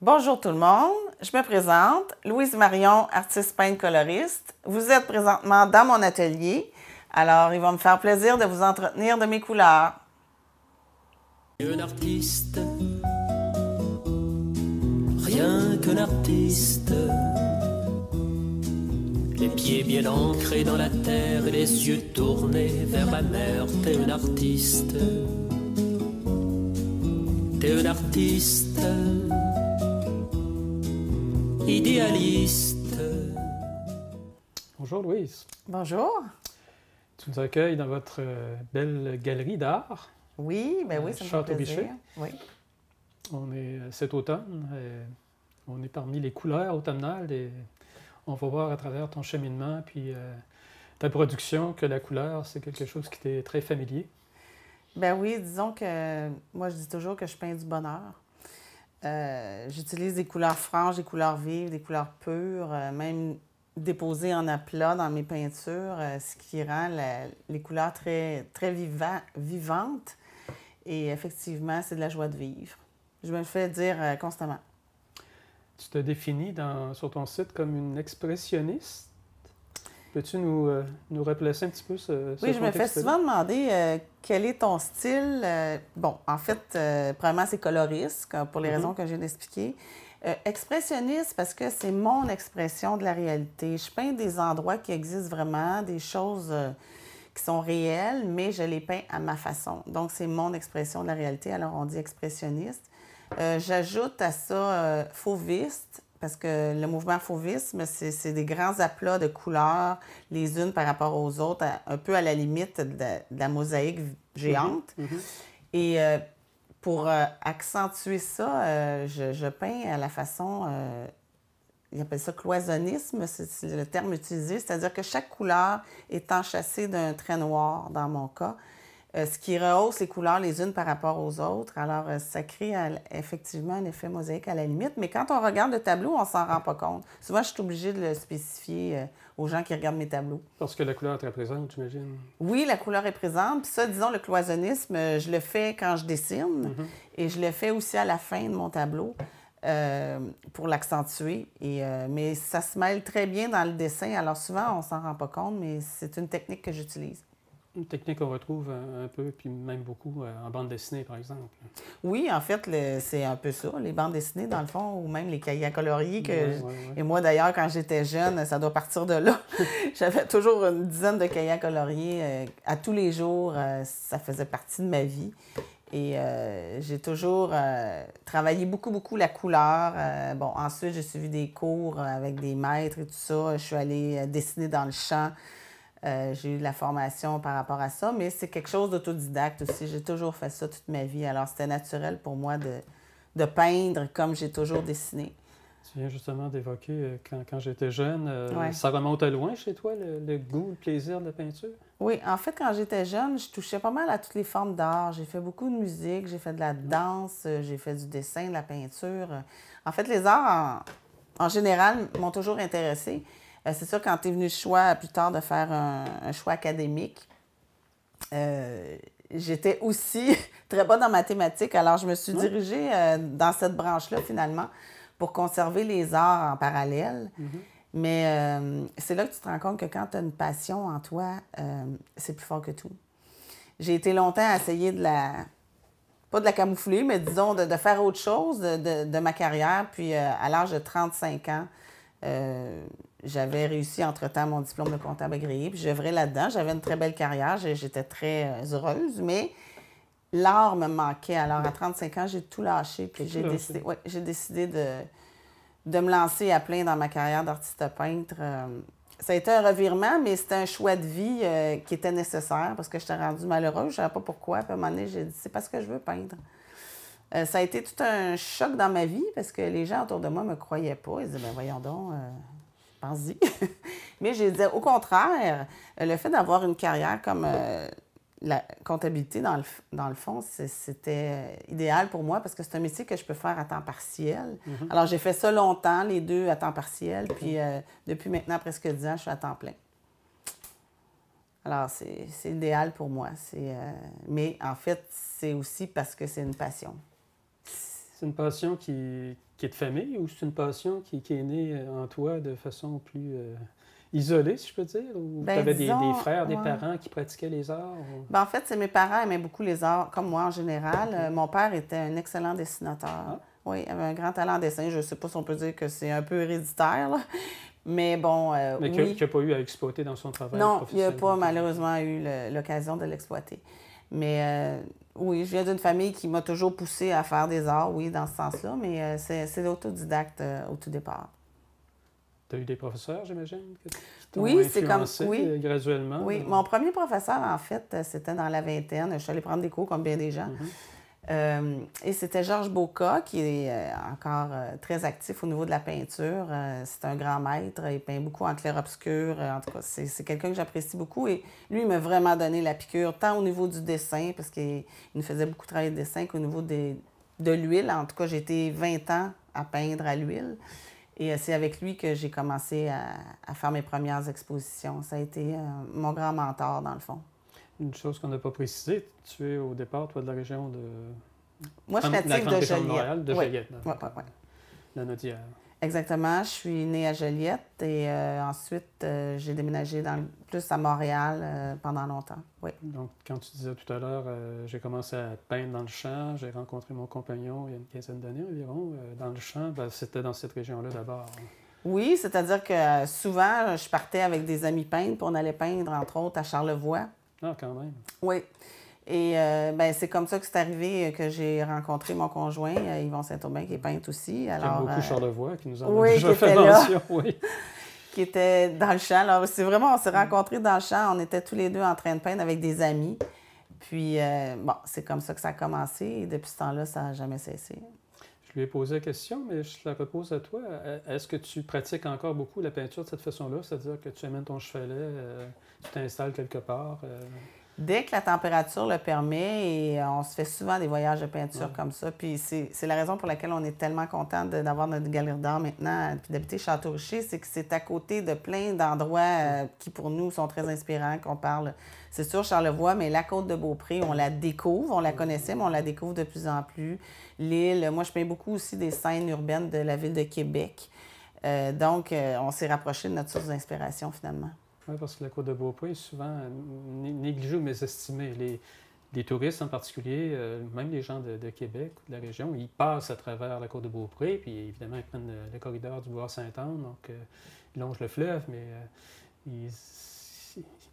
Bonjour tout le monde, je me présente, Louise Marion, artiste peintre coloriste. Vous êtes présentement dans mon atelier, alors il va me faire plaisir de vous entretenir de mes couleurs. Un artiste, rien qu'un artiste, les pieds bien ancrés dans la terre et les yeux tournés vers la mer, t'es un artiste, t'es un artiste idéaliste. Bonjour Louise. Bonjour. Tu nous accueilles dans votre euh, belle galerie d'art. Oui, ben oui, euh, ça me fait plaisir. Oui. On est euh, cet automne, on est parmi les couleurs automnales et on va voir à travers ton cheminement puis ta production que la couleur, c'est quelque chose qui t'est très familier. Ben oui, disons que moi je dis toujours que je peins du bonheur. Euh, j'utilise des couleurs franches, des couleurs vives, des couleurs pures, euh, même déposées en aplat dans mes peintures, euh, ce qui rend les couleurs très, très vivantes. Et effectivement, c'est de la joie de vivre. Je me le fais dire constamment. Tu te définis sur ton site comme une expressionniste. Peux-tu nous, euh, nous replacer un petit peu ce, ce Oui, je me fais souvent demander euh, quel est ton style. Euh, bon, en fait, probablement c'est coloriste, pour les mm-hmm. raisons que viens d'expliquer. expressionniste, parce que c'est mon expression de la réalité. Je peins des endroits qui existent vraiment, des choses qui sont réelles, mais je les peins à ma façon. Donc, c'est mon expression de la réalité, alors on dit expressionniste. J'ajoute à ça fauviste, parce que le mouvement fauvisme, c'est des grands aplats de couleurs, les unes par rapport aux autres, un peu à la limite de, la mosaïque mhm. géante. Mhm. Et euh, pour euh, accentuer ça, euh, je, je, peins à la façon, ils appellent ça cloisonnisme, c'est le terme utilisé, c'est-à-dire que chaque couleur est enchâssée d'un trait noir, dans mon cas. Euh, ce qui rehausse les couleurs les unes par rapport aux autres. Alors, euh, ça crée euh, effectivement un effet mosaïque à la limite, mais quand on regarde le tableau, on s'en rend pas compte. Souvent, je suis obligée de le spécifier aux gens qui regardent mes tableaux. Parce que la couleur est très présente, j'imagine? Oui, la couleur est présente. Puis ça, disons, le cloisonnisme, je le fais quand je dessine mhm. et je le fais aussi à la fin de mon tableau. pour l'accentuer. mais ça se mêle très bien dans le dessin. Alors souvent, on s'en rend pas compte, mais c'est une technique que j'utilise. Une technique qu'on retrouve euh, un peu, puis même beaucoup euh, en bande dessinée, par exemple. Oui, en fait, c'est un peu ça, les bandes dessinées, dans le fond, ou même les cahiers à Et moi, d'ailleurs, quand j'étais jeune, ça doit partir de là. J'avais toujours une dizaine de cahiers à euh, à tous les jours. ça faisait partie de ma vie. Et j'ai toujours travaillé beaucoup, beaucoup la couleur. bon, ensuite, j'ai suivi des cours avec des maîtres et tout ça. Je suis allée dessiner dans le champ. Euh, j'ai eu de la formation par rapport à ça, mais c'est quelque chose d'autodidacte aussi. J'ai toujours fait ça toute ma vie. Alors, c'était naturel pour moi de, peindre comme j'ai toujours dessiné. Tu viens justement d'évoquer euh, quand, j'étais jeune, euh, ça remonte loin chez toi, le, goût, le plaisir de la peinture? Oui, en fait, quand j'étais jeune, je touchais pas mal à toutes les formes d'art. J'ai fait beaucoup de musique, j'ai fait de la danse, j'ai fait du dessin, de la peinture. En fait, les arts en, en général m'ont toujours intéressée. Euh, c'est sûr, quand tu es venu le choix plus tard de faire un, choix académique, euh, j'étais aussi très bonne en mathématiques. Alors, je me suis dirigée euh, dans cette branche-là, finalement, pour conserver les arts en parallèle. Mm-hmm. Mais c'est là que tu te rends compte que quand tu as une passion en toi, c'est plus fort que tout. J'ai été longtemps à essayer de la. pas de la camoufler, mais disons de, faire autre chose de, de, ma carrière. Puis à l'âge de 35 ans, j'avais réussi entre-temps mon diplôme de comptable agréé, puis j'œuvrais là-dedans. J'avais une très belle carrière, j'étais très euh, heureuse, mais l'art me manquait. Alors, à 35 ans, j'ai tout lâché, puis j'ai décidé, ouais, j'ai décidé de, de me lancer à plein dans ma carrière d'artiste peintre. Euh, ça a été un revirement, mais c'était un choix de vie euh, qui était nécessaire parce que j'étais rendue malheureuse. Je ne savais pas pourquoi. Puis à un moment donné, j'ai dit c'est parce que je veux peindre. ça a été tout un choc dans ma vie parce que les gens autour de moi me croyaient pas. Ils disaient ben voyons donc, Mais j'ai dit, au contraire, euh, le fait d'avoir une carrière comme euh, la comptabilité, dans le, fond, c'était euh, idéal pour moi parce que c'est un métier que je peux faire à temps partiel. Mhm. Alors, j'ai fait ça longtemps, les deux à temps partiel, puis mhm. depuis maintenant presque 10 ans, je suis à temps plein. Alors, c'est idéal pour moi. mais en fait, c'est aussi parce que c'est une passion. C'est une passion qui, est de famille ou c'est une passion qui, est née euh, en toi de façon plus euh, isolée, si je peux dire? Ou ben, tu avais des, frères, des parents qui pratiquaient les arts? Ben, en fait, c'est mes parents aimaient beaucoup les arts, comme moi en général. Euh, mon père était un excellent dessinateur. Ah. Oui, il avait un grand talent en dessin. Je ne sais pas si on peut dire que c'est un peu héréditaire, Mais bon. Mais qu'il n'a pas eu à exploiter dans son travail. Non, il n'a pas malheureusement eu l'occasion de l'exploiter. Mais euh, oui, je viens d'une famille qui m'a toujours poussée à faire des arts, oui, dans ce sens-là, mais euh, c'est l'autodidacte euh, au tout départ. Tu as eu des professeurs, j'imagine? Oui, c'est comme oui. graduellement. Oui, mon premier professeur, en fait, c'était dans la vingtaine. Je suis allée prendre des cours comme bien des gens. Mm-hmm. Euh, et c'était Georges Boca, qui est euh, encore euh, très actif au niveau de la peinture. c'est un grand maître. Il peint beaucoup en clair-obscur. en tout cas, c'est, quelqu'un que j'apprécie beaucoup. Et lui, il m'a vraiment donné la piqûre, tant au niveau du dessin, parce qu'il nous faisait beaucoup travailler de dessin, qu'au niveau de l'huile. En tout cas, j'ai été 20 ans à peindre à l'huile. Et c'est avec lui que j'ai commencé à, à, faire mes premières expositions. Ça a été mon grand mentor, dans le fond. Une chose qu'on n'a pas précisé, tu es au départ, toi, de la région de. Moi, je suis native de, Joliette. De, oui. Joliette. Oui, La notière. Exactement. Je suis née à Joliette et euh, ensuite, euh, j'ai déménagé plus à Montréal euh, pendant longtemps. Oui. Donc, quand tu disais tout à l'heure, j'ai commencé à peindre dans le champ, j'ai rencontré mon compagnon il y a une quinzaine d'années environ. dans le champ, ben, c'était dans cette région-là d'abord. Oui, c'est-à-dire que souvent, je partais avec des amis peintres, pour on allait peindre, entre autres, à Charlevoix quand Oui. Et euh, ben, c'est comme ça que c'est arrivé euh, que j'ai rencontré mon conjoint, euh, Yvon Saint-Aubin, qui est peintre aussi. Alors, qui aime beaucoup qui nous a déjà fait mention. Oui. qui était dans le champ. Alors, c'est vraiment, on s'est mm. rencontrés dans le champ. On était tous les deux en train de peindre avec des amis. Puis, bon, c'est comme ça que ça a commencé. Et depuis ce temps-là, ça n'a jamais cessé lui ai posé la question, mais je la repose à toi. Euh, est-ce que tu pratiques encore beaucoup la peinture de cette façon-là, c'est-à-dire que tu amènes ton chevalet, euh, tu t'installes quelque part? Euh, Dès que la température le permet, et euh, on se fait souvent des voyages de peinture comme ça. Puis c'est la raison pour laquelle on est tellement content d'avoir notre galerie d'art maintenant, euh, puis d'habiter Château-Richer, c'est que c'est à côté de plein d'endroits euh, qui, pour nous, sont très inspirants, qu'on parle. C'est sûr, Charlevoix, mais la côte de Beaupré, on la découvre. On la connaissait, mais on la découvre de plus en plus. L'île, moi, je peins beaucoup aussi des scènes urbaines de la ville de Québec. donc, on s'est rapproché de notre source d'inspiration finalement. Oui, parce que la Côte de Beaupré est souvent négligée ou mésestimée. Les, les touristes en particulier, euh, même les gens de, Québec ou de la région, ils passent à travers la Côte de Beaupré, puis évidemment, ils prennent le, corridor du Bois-Saint-Anne, donc euh, ils longent le fleuve, mais euh, ils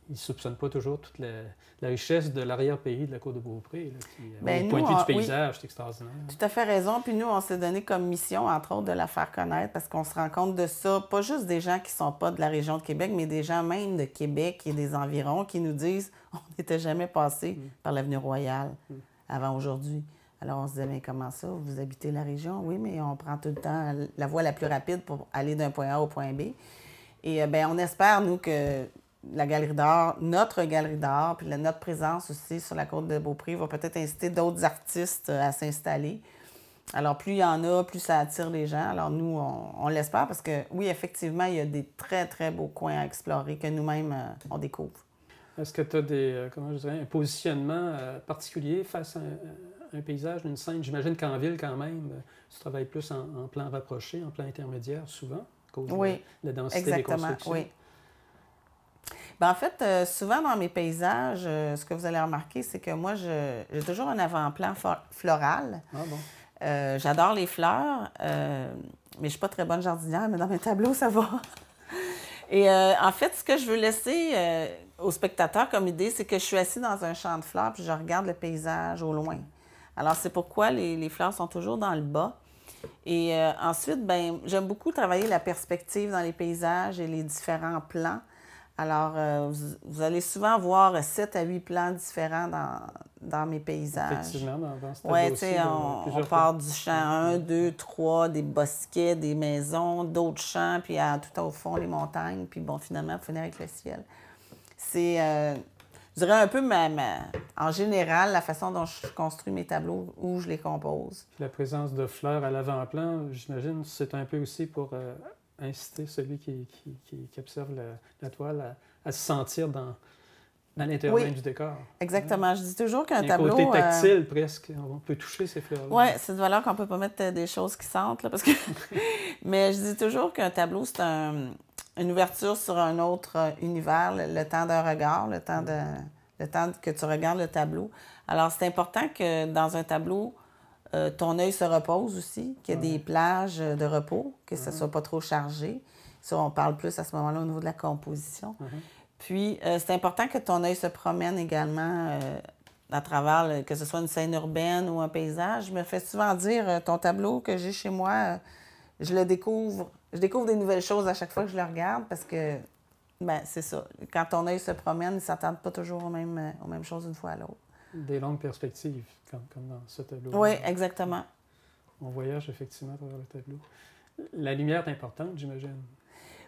ils ne soupçonnent pas toujours toute la, richesse de l'arrière-pays de la Côte de Beaupré. le euh, ben, point de vue du paysage, c'est extraordinaire. Tout à fait raison. Puis nous, on s'est donné comme mission, entre autres, de la faire connaître parce qu'on se rend compte de ça, pas juste des gens qui ne sont pas de la région de Québec, mais des gens même de Québec et des environs qui nous disent on n'était jamais passé mm. par l'avenue Royale mm. avant aujourd'hui. Alors on se disait, mais comment ça, vous habitez la région? Oui, mais on prend tout le temps la voie la plus rapide pour aller d'un point A au point B. Et euh, bien, on espère, nous, que la galerie d'art, notre galerie d'art, puis notre présence aussi sur la côte de Beaupré va peut-être inciter d'autres artistes euh, à s'installer. Alors, plus il y en a, plus ça attire les gens. Alors, nous, on, l'espère parce que, oui, effectivement, il y a des très, très beaux coins à explorer que nous-mêmes, euh, on découvre. Est-ce que tu as des, euh, comment je dirais, un positionnement particulier face à un, paysage, une scène? J'imagine qu'en ville, quand même, tu travailles plus en, plan rapproché, en plan intermédiaire, souvent, à cause de la densité exactement, des constructions. Oui, ben, en fait, euh, souvent dans mes paysages, euh, ce que vous allez remarquer, c'est que moi, j'ai toujours un avant-plan floral. Ah euh, j'adore les fleurs, mais je ne suis pas très bonne jardinière, mais dans mes tableaux, ça va. Et en fait, ce que je veux laisser aux spectateurs comme idée, c'est que je suis assise dans un champ de fleurs puis je regarde le paysage au loin. Alors, c'est pourquoi les, fleurs sont toujours dans le bas. Et ensuite, ben, j'aime beaucoup travailler la perspective dans les paysages et les différents plans. Alors, euh, vous, allez souvent voir 7 à huit plans différents dans, mes paysages. Effectivement, dans, dans ce Oui, aussi, on, on part du champ 1, 2, 3, des bosquets, des maisons, d'autres champs, puis tout au fond, les montagnes, puis bon, finalement, on avec le ciel. C'est, euh, je dirais un peu ma, ma, en général, la façon dont je construis mes tableaux, où je les compose. la présence de fleurs à l'avant-plan, j'imagine, c'est un peu aussi pour... Euh, inciter celui qui, observe la, toile à, se sentir dans, l'intérieur du décor. Exactement. Je dis toujours qu'un tableau. C'est euh, tactile presque. On peut toucher ces fleurs-là. Oui, c'est de valeur qu'on ne peut pas mettre euh, des choses qui sentent. parce que... Mais je dis toujours qu'un tableau, c'est une ouverture sur un autre euh, univers, le, temps d'un regard, le temps, de... le temps que tu regardes le tableau. Alors, c'est important que dans un tableau, euh, ton œil se repose aussi, qu'il y ait des plages euh, de repos, que ça ne soit pas trop chargé. Ça, on parle plus à ce moment-là au niveau de la composition. Puis, euh, c'est important que ton œil se promène également à travers, que ce soit une scène urbaine ou un paysage. Je me fais souvent dire, ton tableau que j'ai chez moi, je le découvre, je découvre des nouvelles choses à chaque fois que je le regarde parce que, ben, c'est ça. Quand ton œil se promène, il ne s'attend pas toujours aux mêmes, aux mêmes choses une fois à l'autre. Des longues perspectives comme, dans ce tableau. Oui, exactement. On voyage effectivement à travers le tableau. La lumière est importante, j'imagine.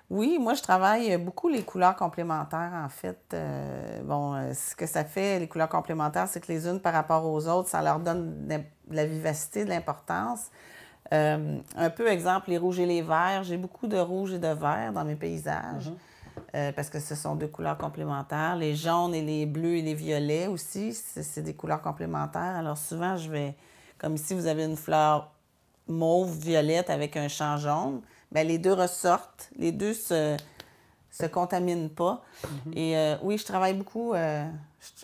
Oui, moi, je travaille beaucoup les couleurs complémentaires, en fait. Euh, bon, euh, ce que ça fait, les couleurs complémentaires, c'est que les unes par rapport aux autres, ça leur donne de la vivacité, de l'importance. Euh, un peu exemple, les rouges et les verts. J'ai beaucoup de rouges et de verts dans mes paysages. Mhm. Euh, parce que ce sont deux couleurs complémentaires. Les jaunes et les bleus et les violets aussi, c'est des couleurs complémentaires. Alors souvent, je vais, comme ici, vous avez une fleur mauve, violette avec un champ jaune, bien, les deux ressortent, les deux se, se contaminent pas. Mhm. Et euh, oui, je travaille beaucoup, euh,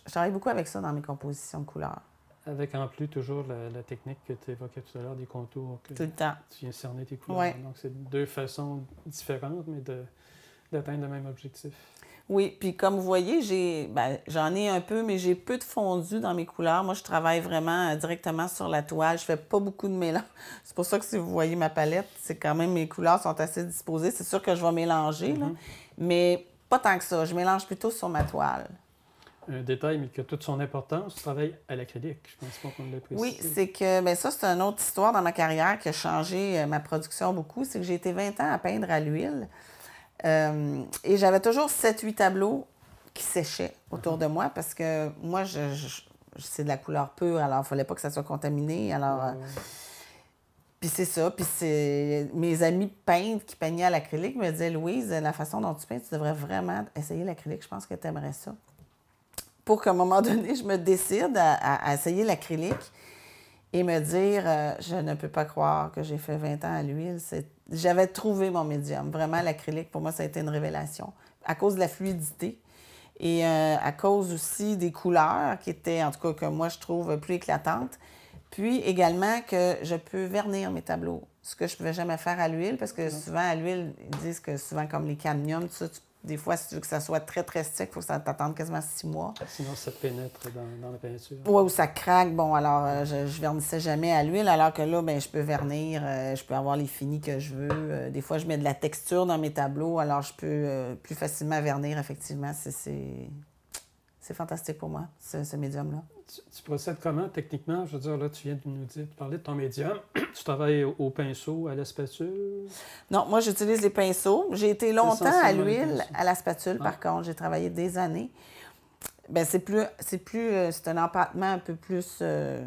je, travaille beaucoup avec ça dans mes compositions de couleurs. Avec en plus toujours la, technique que tu évoquais tout à l'heure, des contours. Que Tout le temps. Tu viens cerner tes couleurs. Donc, c'est deux façons différentes, mais de, d'atteindre le même objectif. Oui, puis comme vous voyez, j'ai, ben, j'en ai un peu, mais j'ai peu de fondu dans mes couleurs. Moi, je travaille vraiment euh, directement sur la toile. Je fais pas beaucoup de mélange. C'est pour ça que si vous voyez ma palette, c'est quand même mes couleurs sont assez disposées. C'est sûr que je vais mélanger, là, mm-hmm. mais pas tant que ça. Je mélange plutôt sur ma toile. Un détail, mais qui a toute son importance, je travaille à l'acrylique. Je pense pas qu'on Oui, c'est que ben, ça, c'est une autre histoire dans ma carrière qui a changé euh, ma production beaucoup. C'est que j'ai été 20 ans à peindre à l'huile. Euh, et j'avais toujours 7-8 tableaux qui séchaient autour de moi parce que moi, je, c'est de la couleur pure, alors il ne fallait pas que ça soit contaminé. Alors, euh, puis c'est ça. Puis c'est mes amis peintres qui peignaient à l'acrylique me disaient Louise, la façon dont tu peins, tu devrais vraiment essayer l'acrylique. Je pense que tu aimerais ça. Pour qu'à un moment donné, je me décide à, essayer l'acrylique et me dire euh, je ne peux pas croire que j'ai fait 20 ans à l'huile j'avais trouvé mon médium. Vraiment, l'acrylique, pour moi, ça a été une révélation. À cause de la fluidité et euh, à cause aussi des couleurs qui étaient, en tout cas, que moi, je trouve plus éclatantes. Puis également que je peux vernir mes tableaux, ce que je ne pouvais jamais faire à l'huile, parce que souvent à l'huile, ils disent que souvent, comme les cadmiums, ça, tu des fois, si tu veux que ça soit très, très sec, il faut que ça quasiment six mois. Sinon, ça pénètre dans, la peinture. Oui, ou ça craque. Bon, alors, euh, je, vernissais jamais à l'huile, alors que là, ben, je peux vernir, euh, je peux avoir les finis que je veux. Euh, des fois, je mets de la texture dans mes tableaux, alors je peux plus facilement vernir, effectivement. C'est fantastique pour moi, ce médium-là tu, procèdes comment techniquement? Je veux dire, là, tu viens de nous dire, parler de ton médium. tu travailles au, pinceau, à la spatule? Non, moi, j'utilise les pinceaux. J'ai été longtemps à l'huile, à la spatule, par ah. contre. J'ai travaillé des années. Bien, c'est plus. C'est plus. Euh, c'est un empattement un peu plus. Euh,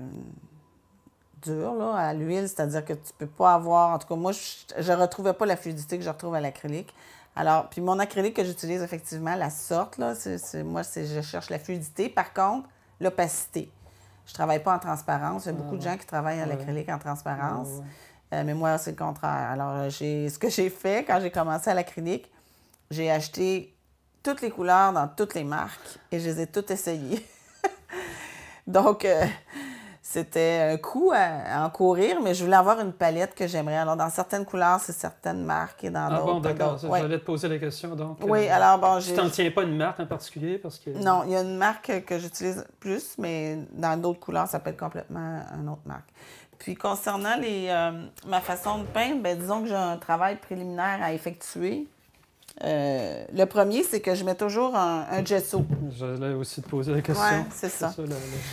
dur là, à l'huile, c'est-à-dire que tu peux pas avoir. En tout cas, moi, je ne retrouvais pas la fluidité que je retrouve à l'acrylique. Alors, puis mon acrylique que j'utilise, effectivement, la sorte, là, c'est, moi, c'est, je cherche la fluidité. Par contre, l'opacité. Je travaille pas en transparence. Il y a beaucoup de gens qui travaillent à l'acrylique en transparence. Euh, mais moi, c'est le contraire. Alors, euh, ce que j'ai fait quand j'ai commencé à l'acrylique, j'ai acheté toutes les couleurs dans toutes les marques et je les ai toutes essayées. Donc, euh, c'était un euh, coup euh, à, en encourir, mais je voulais avoir une palette que j'aimerais. Alors, dans certaines couleurs, c'est certaines marques et dans d'autres. Ah bon, d'accord. J'allais te poser la question. Donc, oui, euh, alors bon. Tu t'en tiens pas une marque en particulier parce que. Non, il y a une marque que j'utilise plus, mais dans d'autres couleurs, ça peut être complètement une autre marque. Puis concernant les, ma façon de peindre, ben, disons que j'ai un travail préliminaire à effectuer. le premier, c'est que je mets toujours un, gesso. J'allais aussi te poser la question. Oui, c'est ça.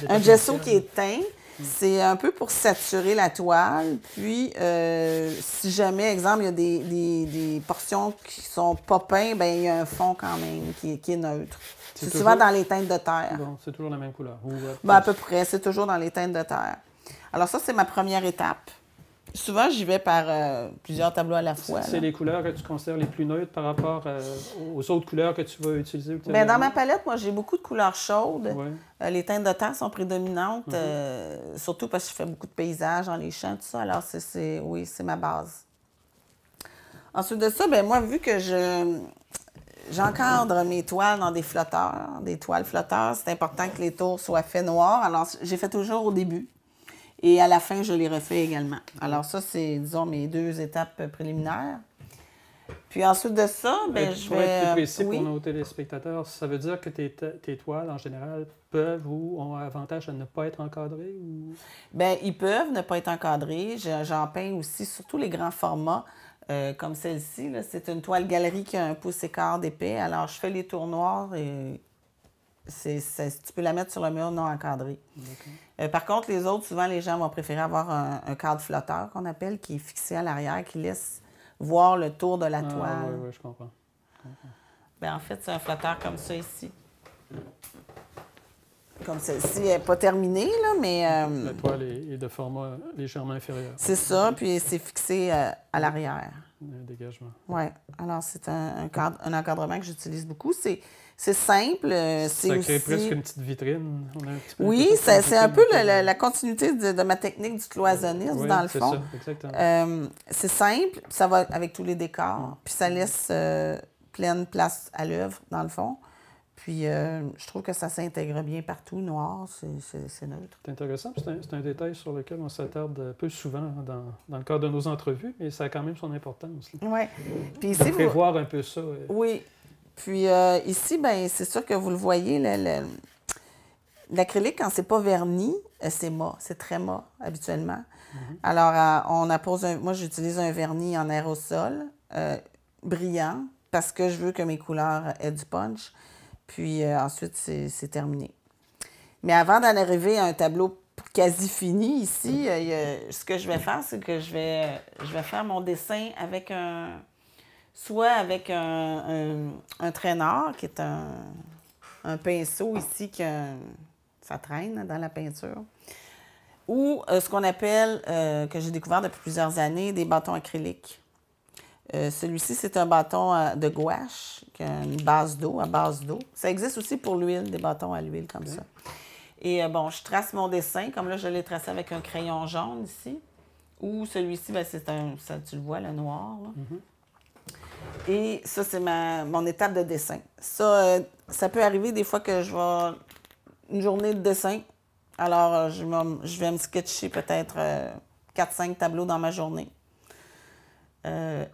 un gesso qui est teint. C'est un peu pour saturer la toile. Puis, euh, si jamais, exemple, il y a des, des, des portions qui sont pas peintes, ben il y a un fond quand même qui, qui est neutre. C'est souvent dans les teintes de terre. c'est toujours la même couleur. Ou euh, ben, à peu près, c'est toujours dans les teintes de terre. Alors ça, c'est ma première étape. Souvent, j'y vais par euh, plusieurs tableaux à la fois. C'est les couleurs que tu considères les plus neutres par rapport euh, aux autres couleurs que tu vas utiliser? Ben, bien, dans ma palette, moi, j'ai beaucoup de couleurs chaudes. Euh, les teintes de terre sont prédominantes, mhm. surtout parce que je fais beaucoup de paysages dans les champs, tout ça. Alors, oui, c'est ma base. Ensuite de ça, ben moi, vu que je j'encadre mes toiles dans des flotteurs, des toiles flotteurs, c'est important que les tours soient faits noirs. Alors, j'ai fait toujours au début et à la fin, je les refais également. Alors ça, c'est, disons, mes deux étapes préliminaires. Puis ensuite de ça, euh, ben, je vais... être plus précis oui. pour nos téléspectateurs, ça veut dire que tes, toiles, en général, peuvent ou ont avantage à ne pas être encadrées? Ou... Bien, ils peuvent ne pas être encadrés. J'en peins aussi, surtout les grands formats, euh, comme celle-ci. C'est une toile galerie qui a un pouce et quart d'épais. Alors, je fais les tournoirs et c'est, tu peux la mettre sur le mur non encadré. Euh, par contre, les autres, souvent, les gens vont préférer avoir un, cadre flotteur qu'on appelle, qui est fixé à l'arrière, qui laisse voir le tour de la ah, toile. Oui, oui, je comprends. Ben, en fait, c'est un flotteur comme ça ici. Comme celle-ci n'est pas terminée, là, mais. Euh, la toile est, de format légèrement inférieur. C'est ça, puis c'est fixé euh, à l'arrière. Un dégagement. Oui. Alors, c'est un, cadre, un encadrement que j'utilise beaucoup. C'est c'est simple. Euh, ça crée presque une petite vitrine. oui, c'est un peu la continuité de, ma technique du cloisonnisme, dans le fond. Euh, c'est simple, ça va avec tous les décors. Mm. Puis ça laisse euh, pleine place à l'œuvre, dans le fond. Puis je trouve que ça s'intègre bien partout. Noir, c'est neutre. C'est intéressant. C'est un, détail sur lequel on s'attarde un peu souvent dans, le cadre de nos entrevues, mais ça a quand même son importance. Oui. Puis si prévoir un peu ça. Oui. Puis euh, ici, ben, c'est sûr que vous le voyez, l'acrylique, quand c'est pas verni, euh, c'est mât. c'est très mât, habituellement. Mhm. Alors, euh, on appose un, moi, j'utilise un vernis en aérosol brillant parce que je veux que mes couleurs aient du punch. Puis ensuite, c'est terminé. Mais avant d'en arriver à un tableau quasi fini ici, ce que je vais faire, c'est que je vais, je vais faire mon dessin avec un, soit avec un, traîneur, qui est un, pinceau ici que ça traîne dans la peinture, ou euh, ce qu'on appelle, euh, que j'ai découvert depuis plusieurs années, des bâtons acryliques. Euh, celui-ci, c'est un bâton de gouache, qui a une base d'eau, à base d'eau. Ça existe aussi pour l'huile, des bâtons à l'huile comme ça. Et bon, je trace mon dessin, comme là, je l'ai tracé avec un crayon jaune ici. Ou celui-ci, ben, c'est un, ça, tu le vois, le noir. Là. Mm-hmm. Et ça, c'est mon étape de dessin. Ça, euh, ça peut arriver des fois que je vais une journée de dessin. Alors, euh, je, vais me sketcher peut-être 4-5 euh, tableaux dans ma journée.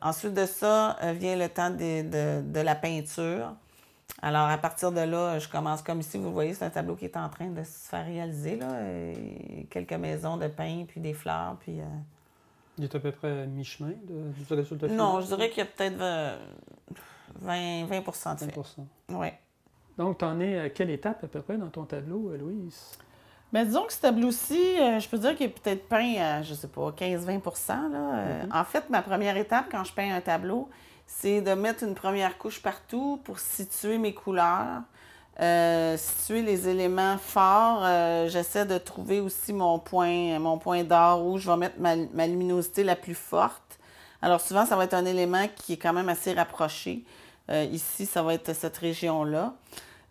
ensuite de ça vient le temps de, la peinture. Alors, à partir de là, je commence comme ici. Vous voyez, c'est un tableau qui est en train de se faire réaliser. quelques maisons de pain, puis des fleurs, puis il est à peu près à mi-chemin de, du résultat sur Non, je dirais qu'il y a peut-être 20, 20 Oui. Donc, tu en es à quelle étape à peu près dans ton tableau, euh, Louise? mais ben, disons que ce tableau-ci, euh, je peux dire qu'il est peut-être peint à, je sais pas, 15-20 mhm. euh, En fait, ma première étape quand je peins un tableau, c'est de mettre une première couche partout pour situer mes couleurs, tu euh, situer les éléments forts. Euh, j'essaie de trouver aussi mon point, mon d'or où je vais mettre ma, luminosité la plus forte. Alors souvent, ça va être un élément qui est quand même assez rapproché. Euh, ici, ça va être cette région-là.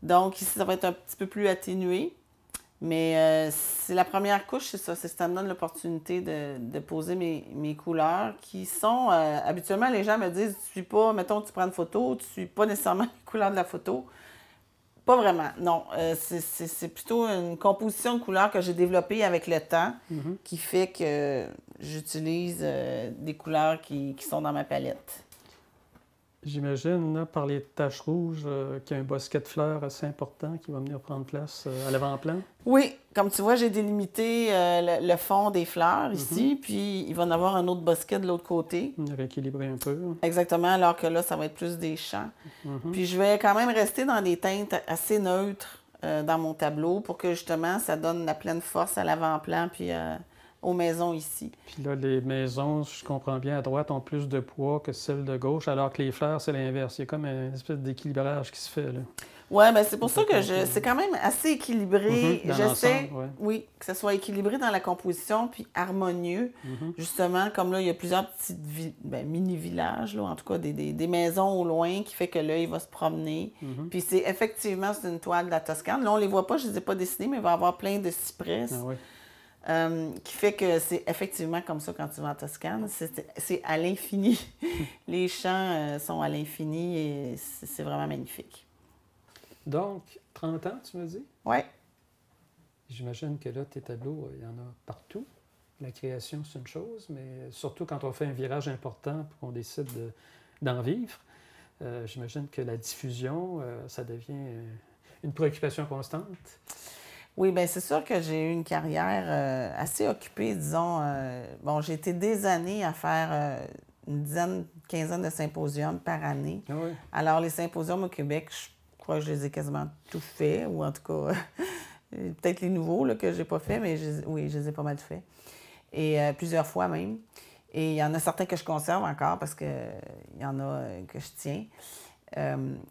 Donc ici, ça va être un petit peu plus atténué. Mais c'est la première couche, c'est ça. Ça me donne l'opportunité de, poser mes, couleurs qui sont... habituellement, les gens me disent, tu suis pas, mettons, tu prends une photo, tu ne suis pas nécessairement les couleurs de la photo. Pas vraiment, non. Euh, c'est plutôt une composition de couleurs que j'ai développée avec le temps mhm. qui fait que j'utilise euh, des couleurs qui, sont dans ma palette. J'imagine, hein, par les taches rouges, euh, qu'il y a un bosquet de fleurs assez important qui va venir prendre place euh, à l'avant-plan. Oui, comme tu vois, j'ai délimité euh, le, fond des fleurs mhm. ici, puis il va en avoir un autre bosquet de l'autre côté. Rééquilibrer un peu. Exactement, alors que là, ça va être plus des champs. Mhm. Puis je vais quand même rester dans des teintes assez neutres dans mon tableau pour que justement, ça donne la pleine force à l'avant-plan, puis aux maisons ici. Puis là, les maisons, je comprends bien, à droite ont plus de poids que celles de gauche, alors que les fleurs, c'est l'inverse. Il y a comme une espèce d'équilibrage qui se fait. Là. Oui, mais ben, c'est pour ça que je, c'est quand même assez équilibré. Mhm, je sais. oui, que ce soit équilibré dans la composition, puis harmonieux. Mhm. Justement, comme là, il y a plusieurs petits ben, mini-villages, en tout cas des, maisons au loin, qui fait que l'œil va se promener. Mhm. Puis c'est effectivement, c'est une toile de la Toscane. Là, on ne les voit pas, je ne les ai pas dessinées, mais il va y avoir plein de cyprès. Ah euh, qui fait que c'est effectivement comme ça quand tu vas en Toscane. C'est à l'infini. Les champs euh, sont à l'infini et c'est vraiment magnifique. Donc, 30 ans, tu me dis? Oui. J'imagine que là, tes tableaux, euh, il y en a partout. La création, c'est une chose, mais surtout quand on fait un virage important pour qu'on décide d'en vivre, j'imagine que la diffusion, ça devient une préoccupation constante. Oui, bien, c'est sûr que j'ai eu une carrière euh, assez occupée, disons. Euh, bon, j'ai été des années à faire euh, une dizaine, quinzaine de symposiums par année. Ah Alors, les symposiums au Québec, je crois que je les ai quasiment tous faits, ou en tout cas, peut-être les nouveaux là, que j'ai pas faits, mais oui, je les ai pas mal faits. Et plusieurs fois même. Et il y en a certains que je conserve encore parce qu'il y en a que je tiens.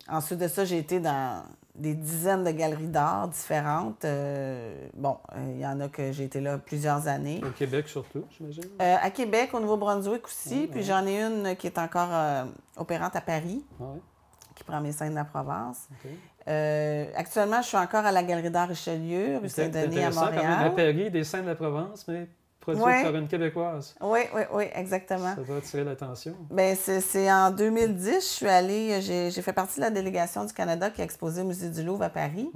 ensuite de ça, j'ai été dans des dizaines de galeries d'art différentes. Euh, bon, euh, il y en a que j'ai été là plusieurs années. Au Québec surtout, j'imagine? Euh, à Québec, au Nouveau-Brunswick aussi. puis j'en ai une qui est encore opérante à Paris, ah qui prend mes scènes de la Provence. actuellement, je suis encore à la Galerie d'art Richelieu, rue Saint-Denis à Montréal. Quand même à Paris, des scènes de la Provence, mais Québécoise. Oui, oui, oui, exactement. Ça va attirer l'attention. Bien, c'est en 2010, je suis allée, euh, j'ai fait partie de la délégation du Canada qui a exposé au Musée du Louvre à Paris.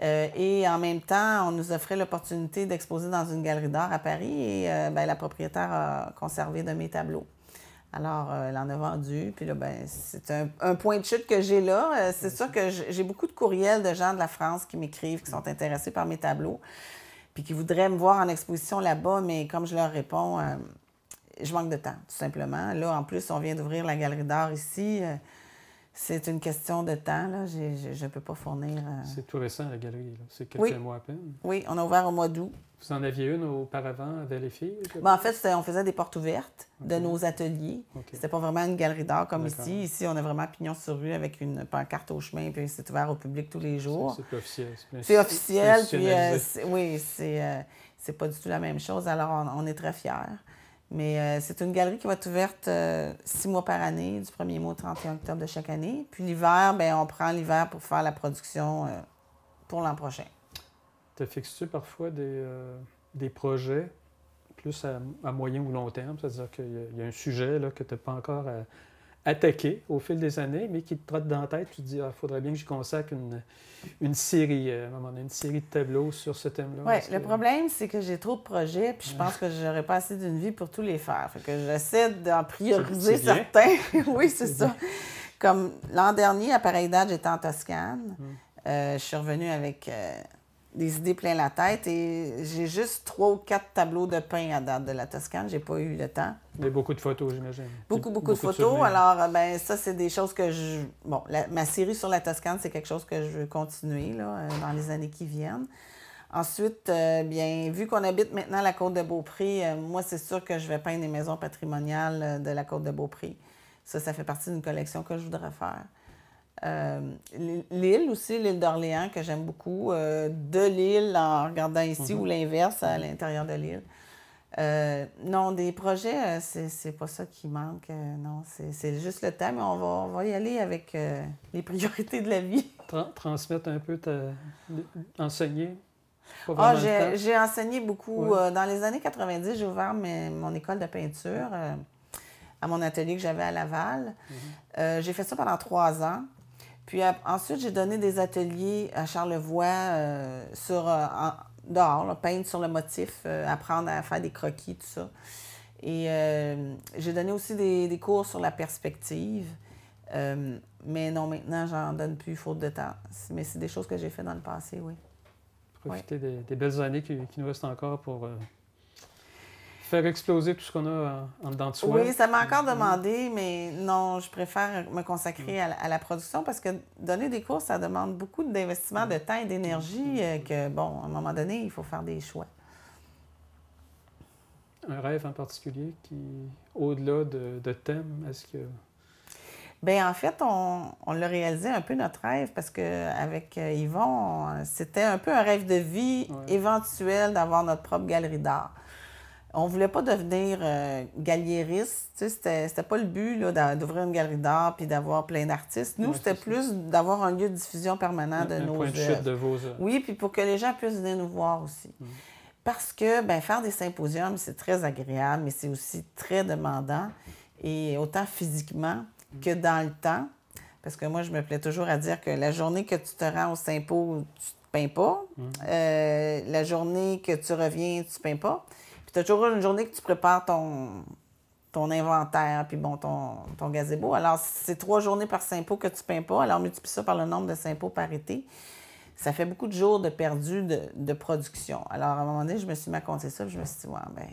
Euh, et en même temps, on nous offrait l'opportunité d'exposer dans une galerie d'art à Paris et euh, ben, la propriétaire a conservé de mes tableaux. Alors, elle en a vendu. Puis là, ben, c'est un, un, point de chute que j'ai là. c'est sûr que j'ai beaucoup de courriels de gens de la France qui m'écrivent, qui sont intéressés par mes tableaux puis qui voudraient me voir en exposition là-bas, mais comme je leur réponds, euh, je manque de temps, tout simplement. Là, en plus, on vient d'ouvrir la galerie d'art ici. Euh, c'est une question de temps. Là. Je ne peux pas fournir. Euh, c'est tout récent, la galerie. C'est quelques mois à peine. Oui, on a ouvert au mois d'août. Vous en aviez une auparavant avec les filles? Ben, en fait, on faisait des portes ouvertes de nos ateliers. Ce C'était pas vraiment une galerie d'art comme ici. Ici, on a vraiment pignon sur rue avec une pancarte au chemin, puis c'est ouvert au public tous les jours. C'est officiel. C'est officiel, puis euh, oui, euh, c'est pas du tout la même chose. Alors, on, on est très fiers. Mais euh, c'est une galerie qui va être ouverte euh, six mois par année, du 1er mai au 31 octobre de chaque année. Puis l'hiver, ben, on prend l'hiver pour faire la production euh, pour l'an prochain. Tu fixes-tu parfois des, des, projets plus à, moyen ou long terme? C'est-à-dire qu'il y, a un sujet là, que tu n'as pas encore attaqué au fil des années, mais qui te trotte dans la tête. Tu te dis, il ah, faudrait bien que je consacre une, série, euh, une série de tableaux sur ce thème-là. Oui, le problème, c'est que j'ai trop de projets, puis je pense que je j'aurais pas assez d'une vie pour tous les faire. que j'essaie d'en prioriser certains. oui, c'est ça. Comme l'an dernier, à pareille date, j'étais en Toscane. Mm. Euh, je suis revenue avec euh, des idées plein la tête et j'ai juste trois ou quatre tableaux de pain à date de la Toscane. J'ai pas eu le temps. Mais beaucoup de photos, j'imagine. Beaucoup, beaucoup, de photos. Alors, euh, ben ça, c'est des choses que je. Bon, ma série sur la Toscane, c'est quelque chose que je veux continuer euh, dans les années qui viennent. Ensuite, euh, bien, vu qu'on habite maintenant la côte de Beaupré, moi, c'est sûr que je vais peindre des maisons patrimoniales de la côte de Beaupré. Ça, ça fait partie d'une collection que je voudrais faire. Euh, l'île aussi, l'île d'Orléans, que j'aime beaucoup, euh, de l'île en regardant ici ou mhm. l'inverse à mhm. l'intérieur de l'île. Euh, non, des projets, c'est pas ça qui manque. non, c'est juste le temps, mais on va, va y aller avec les priorités de la vie. transmettre un peu, ta... enseigner. Ah, j'ai enseigné beaucoup. dans les années 90, j'ai ouvert mon école de peinture à mon atelier que j'avais à Laval. Mhm. j'ai fait ça pendant trois ans. Puis ensuite, j'ai donné des ateliers à Charlevoix euh, sur, euh, dehors, peindre sur le motif, euh, apprendre à faire des croquis, tout ça. Et j'ai donné aussi des, cours sur la perspective. mais non, maintenant, j'en donne plus, faute de temps. Mais c'est des choses que j'ai fait dans le passé, oui. Profiter des, belles années qui nous restent encore pour faire exploser tout ce qu'on a euh, en dedans de soi. Oui, ça m'a encore mm-hmm. demandé, mais non, je préfère me consacrer mm. à la, production parce que donner des cours, ça demande beaucoup d'investissement mm. de temps et d'énergie mm-hmm. euh, que, bon, à un moment donné, il faut faire des choix. Un rêve en particulier qui, au-delà de, thème, est-ce que... Bien, en fait, on, on l'a réalisé un peu notre rêve parce qu'avec euh, Yvon, c'était un peu un rêve de vie éventuel d'avoir notre propre galerie d'art on voulait pas devenir euh, galliériste. C'était, pas le but d'ouvrir une galerie d'art puis d'avoir plein d'artistes. Nous, c'était plus d'avoir un lieu de diffusion permanent de un nos point de, chute de vos œuvres. Oui, puis pour que les gens puissent venir nous voir aussi. Mm. Parce que ben, faire des symposiums, c'est très agréable, mais c'est aussi très demandant, et autant physiquement mm. que dans le temps. Parce que moi, je me plais toujours à dire que la journée que tu te rends au sympo, tu ne peins pas. Mm. Euh, la journée que tu reviens, tu ne peins pas. Puis tu as toujours une journée que tu prépares ton, ton inventaire, puis bon, ton, ton gazebo. Alors, c'est trois journées par sympo que tu peins pas. Alors, multiplie ça par le nombre de sympo par été. Ça fait beaucoup de jours de perdu de, production. Alors, à un moment donné, je me suis mis à ça, puis je me suis dit, ouais, ben,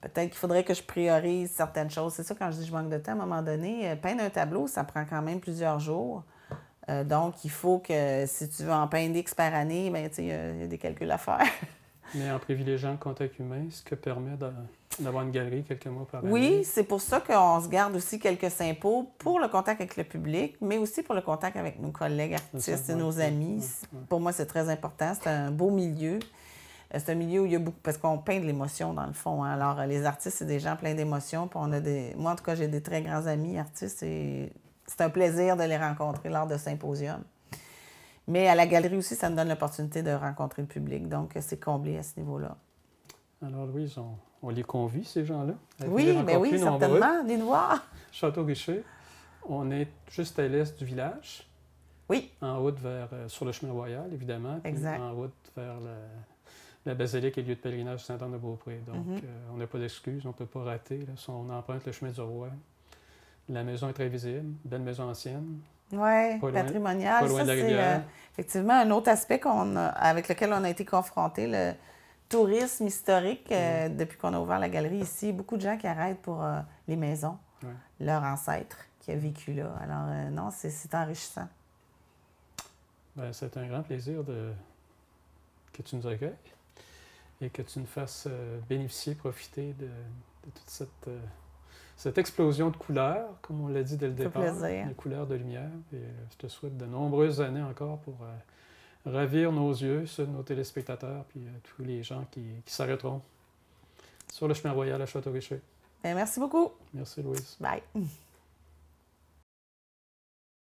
peut-être qu'il faudrait que je priorise certaines choses. C'est ça, quand je dis je manque de temps, à un moment donné, euh, peindre un tableau, ça prend quand même plusieurs jours. Euh, donc, il faut que si tu veux en peindre X par année, ben, il y a des calculs à faire. Mais en privilégiant le contact humain, ce que permet d'avoir une galerie quelques mois par année. Oui, c'est pour ça qu'on se garde aussi quelques sympos pour le contact avec le public, mais aussi pour le contact avec nos collègues artistes et nos amis. Pour moi, c'est très important. C'est un beau milieu. Euh, c'est un milieu où il y a beaucoup. Parce qu'on peint de l'émotion, dans le fond. Hein. Alors, euh, les artistes, c'est des gens pleins d'émotions. Moi, en tout cas, j'ai des très grands amis artistes et c'est un plaisir de les rencontrer lors de symposiums. Mais à la galerie aussi, ça me donne l'opportunité de rencontrer le public. Donc, c'est comblé à ce niveau-là. Alors, Louise, on, les convie, ces gens-là. Oui, mais oui, certainement, Des Noirs. Château Richer, on est juste à l'est du village. Oui. En route vers, euh, sur le chemin royal, évidemment. exact. En route vers la, basilique et lieu de pèlerinage Saint-Anne-de-Beaupré. Donc, mhm. euh, on n'a pas d'excuses, on ne peut pas rater. on emprunte le chemin du roi. La maison est très visible, belle maison ancienne. Oui, patrimonial. ça, c'est euh, effectivement un autre aspect qu'on avec lequel on a été confronté, le tourisme historique. Euh, mm-hmm. Depuis qu'on a ouvert la galerie ici, beaucoup de gens qui arrêtent pour euh, les maisons, leur ancêtre qui a vécu là. Alors, non, c'est enrichissant. Ben, c'est un grand plaisir de... que tu nous accueilles et que tu nous fasses bénéficier, profiter de, de toute cette cette explosion de couleurs, comme on l'a dit dès le départ, de couleurs de lumière. Euh, je te souhaite de nombreuses années encore pour euh, ravir nos yeux, ceux de nos téléspectateurs, puis euh, tous les gens qui, qui s'arrêteront sur le chemin royal à Château-Richer. Ben, merci beaucoup. Merci, Louise. Bye.